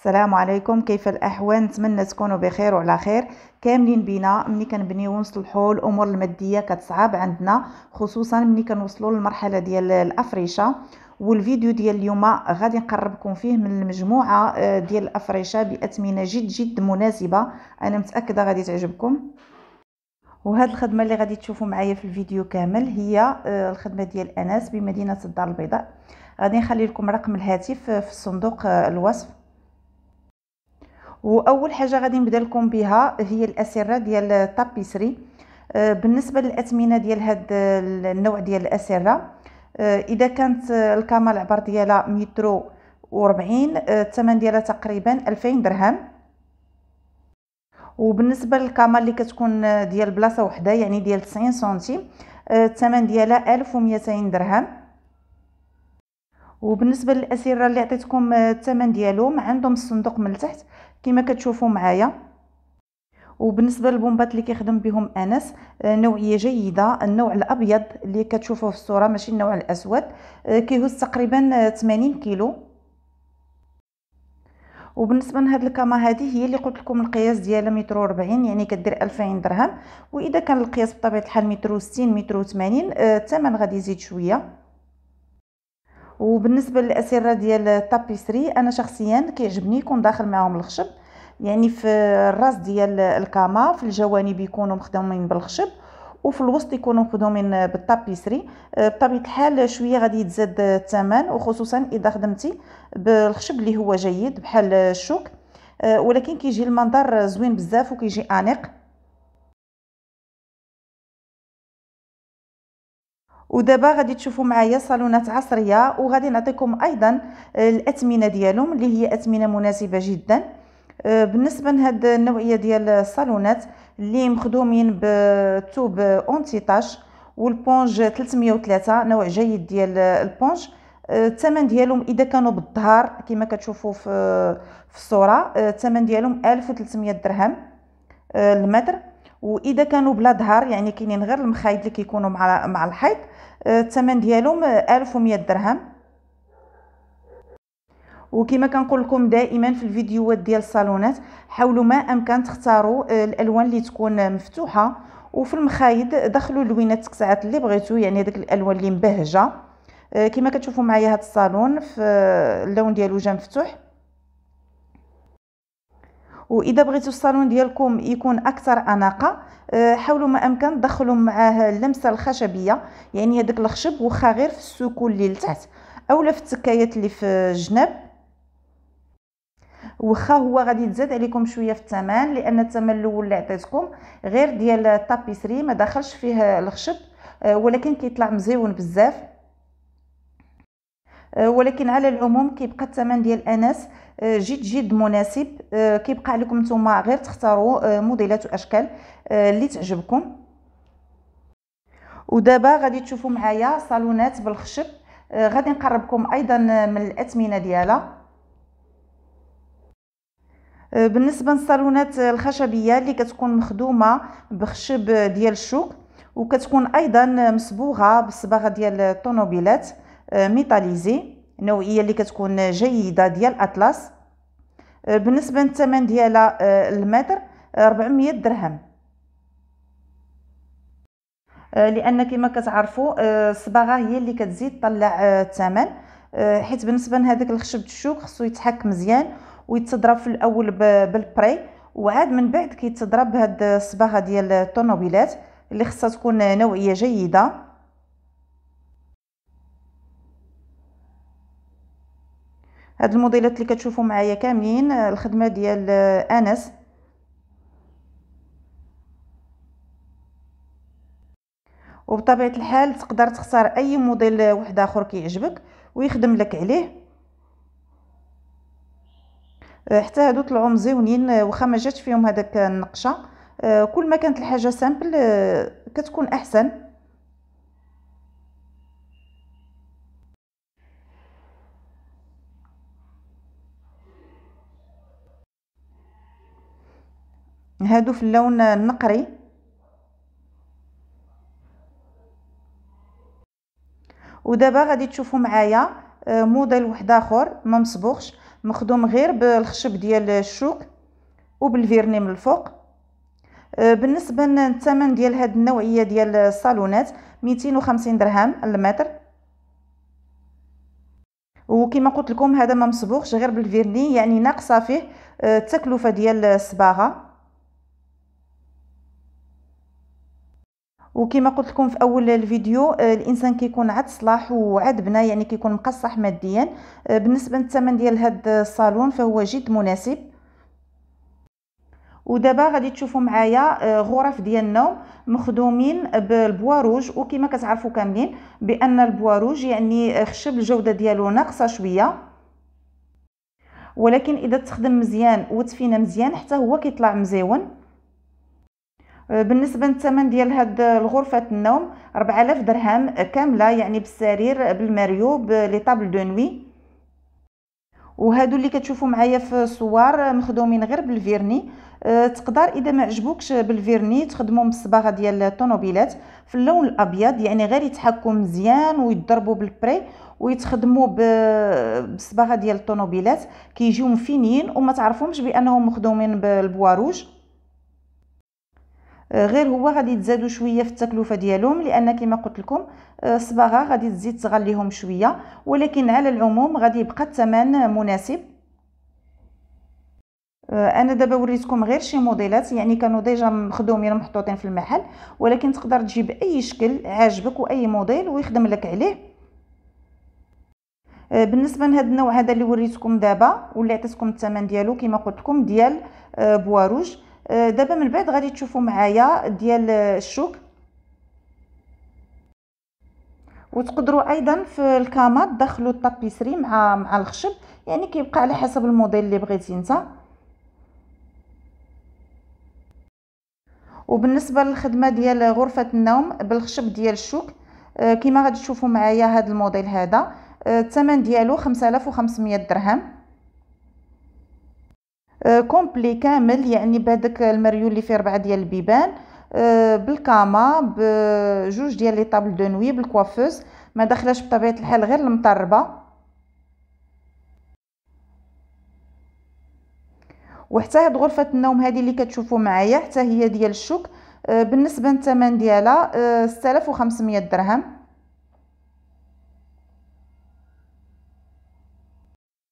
السلام عليكم كيف الاحوال نتمنى تكونوا بخير وعلى خير كاملين بينا ملي كنبنيو ونصلحوا الامور الماديه كتصعب عندنا خصوصا ملي كنوصلوا للمرحله ديال الافرشه والفيديو ديال اليوم غادي نقربكم فيه من المجموعه آه، ديال الافرشه باثمنه جد جد مناسبه انا متاكده غادي تعجبكم وهاد الخدمه اللي غادي تشوفوا معايا في الفيديو كامل هي آه، الخدمه ديال انس بمدينه الدار البيضاء غادي نخلي لكم رقم الهاتف آه، في صندوق الوصف واول حاجه غادي نبدا لكم بها هي الاسره ديال التابيسري آه، بالنسبه للاثمنه ديال هاد النوع ديال الاسره آه، اذا كانت الكامه العبر ديالها مترو و40 آه، الثمن ديالها تقريبا 2000 درهم وبالنسبه للكامه اللي كتكون ديال بلاصه وحده يعني ديال 90 سنتيم الثمن ديالها 1200 درهم وبالنسبه للاسره اللي عطيتكم آه، الثمن ديالهم عندهم الصندوق من التحت كما كتشوفوا معايا وبالنسبه للبومبات اللي كيخدم بهم انس آه، نوعيه جيده النوع الابيض اللي كتشوفوه في الصوره ماشي النوع الاسود آه، كيهز تقريبا 80 كيلو وبالنسبه لهاد الكاما هذه هي اللي قلت لكم القياس ديالها متر 40 يعني كدير 2000 درهم واذا كان القياس بطبيعه الحال متر 60 متر 80 الثمن غادي يزيد شويه وبالنسبه للاسره ديال التابيسري انا شخصيا كيعجبني يكون داخل معاهم الخشب يعني في الراس ديال الكاما في الجوانب يكونوا مخدومين بالخشب وفي الوسط يكونوا مخدومين بالتابيسري آه، بطبيعه الحال شويه غادي يتزاد الثمن وخصوصا اذا خدمتي بالخشب اللي هو جيد بحال الشوك آه، ولكن كيجي المنظر زوين بزاف وكيجي انيق ودابا غادي تشوفوا معايا صالونات عصريه وغادي نعطيكم ايضا آه، الاثمنه ديالهم اللي هي اثمنه مناسبه جدا آه، بالنسبه لهاد النوعيه ديال الصالونات اللي مخدومين بتوب اونتيطاج والبونج 303 نوع جيد ديال البونج آه، الثمن ديالهم اذا كانوا بالظهر كما كتشوفوا في في الصوره الثمن ديالهم 1300 درهم المتر واذا كانوا بلا ظهر يعني كاينين غير المخايد اللي كيكونوا مع مع الحيط آه، الثمن ديالهم 1100 درهم وكما كنقول لكم دائما في الفيديوهات ديال الصالونات حاولوا ما امكن تختاروا آه، الالوان اللي تكون مفتوحه وفي المخايد دخلوا اللوينات التكسعات اللي بغيتو يعني هذيك الالوان اللي مبهجه آه، كما كتشوفوا معايا هذا الصالون في اللون ديالو جا مفتوح واذا بغيتوا الصالون ديالكم يكون اكثر اناقه آه، حاولوا ما امكن دخلوا معاه اللمسه الخشبيه يعني هذاك الخشب واخا غير في السكون اللي لتحت اولا في التكايات اللي في الجناب واخا هو غادي يتزاد عليكم شويه في الثمن لان الثمن الاول اللي عطيتكم غير ديال التابيسري ما دخلش فيه الخشب آه، ولكن كيطلع مزيون بزاف آه، ولكن على العموم كيبقى الثمن ديال انس آه، جد جد مناسب آه، كيبقى عليكم نتوما غير تختاروا موديلات واشكال اللي تعجبكم ودابا غادي تشوفوا معايا صالونات بالخشب غادي نقربكم ايضا من الاثمنه ديالها بالنسبه للصالونات الخشبيه اللي كتكون مخدومه بخشب ديال الشوك وكتكون ايضا مصبوغه بالصباغه ديال الطوموبيلات آه، ميتاليزي نوعية اللي كتكون جيده ديال اطلس آه، بالنسبه للثمن ديالها آه، المتر 400 درهم لان كما كتعرفوا الصباغه هي اللي كتزيد طلع الثمن حيت بالنسبه لهذاك الخشب الشوك خصو يتحك مزيان ويتضرب في الاول بالبري وعاد من بعد كيتضرب هاد الصباغه ديال الطونوبيلات اللي خصها تكون نوعيه جيده هاد الموديلات اللي كتشوفوا معايا كاملين آه، الخدمه ديال آه، انس وبطبيعه الحال تقدر تختار اي موديل آه، واحد اخر كيعجبك ويخدم لك عليه حتى هادو طلعوا مزيونين واخا ما جاتش فيهم هذاك النقشه كل ما كانت الحاجه سامبل كتكون احسن هادو في اللون النقري ودابا غادي تشوفوا معايا آه، موديل واحد اخر ما مصبوغش مخدوم غير بالخشب ديال الشوك وبالفيرني من الفوق آه، بالنسبه للثمن ديال هاد النوعيه ديال الصالونات 250 درهم المتر وكما قلت لكم هذا ما مصبوغش غير بالفيرني يعني ناقصه فيه آه، التكلفه ديال الصباغه وكما قلت لكم في اول الفيديو آه، الانسان كيكون عاد صلاح وعاد بنا يعني كيكون مقصح ماديا آه، بالنسبه للثمن ديال هذا الصالون فهو جد مناسب ودابا غادي تشوفوا معايا آه، غرف ديال النوم مخدومين بالبواروج وكما كتعرفوا كاملين بان البواروج يعني خشب الجوده ديالو ناقصه شويه ولكن اذا تخدم مزيان وتفينا مزيان حتى هو كيطلع مزيون آه، بالنسبه للثمن ديال هاد الغرفه النوم 4000 درهم كامله يعني بالسرير بالماريو بلي طابل دو نوي وهادو اللي كتشوفوا معايا في الصور آه، مخدومين غير بالفيرني آه، تقدر اذا ما عجبوكش بالفيرني تخدمهم بالصباغه ديال الطوموبيلات في اللون الابيض يعني غير يتحكوا مزيان ويضربوا بالبري ويتخدموا بالصباغه ديال الطوموبيلات كيجيو مفينين وما تعرفهمش بانهم مخدومين بالبواروج غير هو غادي تزادوا شويه في التكلفه ديالهم لان كما قلت لكم آه، الصباغه غادي تزيد تغليهم شويه ولكن على العموم غادي يبقى الثمن مناسب آه، انا دابا وريتكم غير شي موديلات يعني كانوا ديجا مخدومين محطوطين في المحل ولكن تقدر تجيب اي شكل عاجبك واي موديل ويخدم لك عليه آه، بالنسبه لهذا النوع هذا اللي وريتكم دابا واللي عطيتكم الثمن ديالو كما قلت لكم ديال بواروج آه، دابا من بعد غادي تشوفوا معايا ديال الشوك وتقدروا ايضا في الكامات دخلوا الطابيسري مع مع الخشب يعني كيبقى على حسب الموديل اللي بغيتي انت وبالنسبه للخدمه ديال غرفه النوم بالخشب ديال الشوك آه، كما غادي تشوفوا معايا هذا الموديل هذا آه، الثمن ديالو 5500 درهم آه، كومبلي كامل يعني بهذاك المريول اللي فيه ربعه ديال البيبان آه، بالكاما بجوج ديال لي طابل دو نوي بالكوافوز ما داخلاش بطبيعه الحال غير المطربه وحتى هاد غرفه النوم هذه اللي كتشوفوا معايا حتى هي ديال الشوك آه، بالنسبه للثمن ديالها 6500 درهم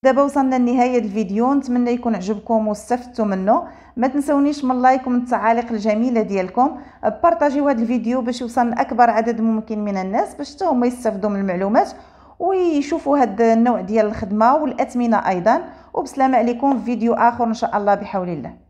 دابا وصلنا لنهايه الفيديو نتمنى يكون عجبكم واستفدتوا منه ما تنسونيش من لايك ومن التعاليق الجميله ديالكم بارطاجيو هذا الفيديو باش يوصل لاكبر عدد ممكن من الناس باش حتى هما يستافدوا من المعلومات ويشوفوا هذا النوع ديال الخدمه والاثمنه ايضا وبسلامه عليكم في فيديو اخر ان شاء الله بحول الله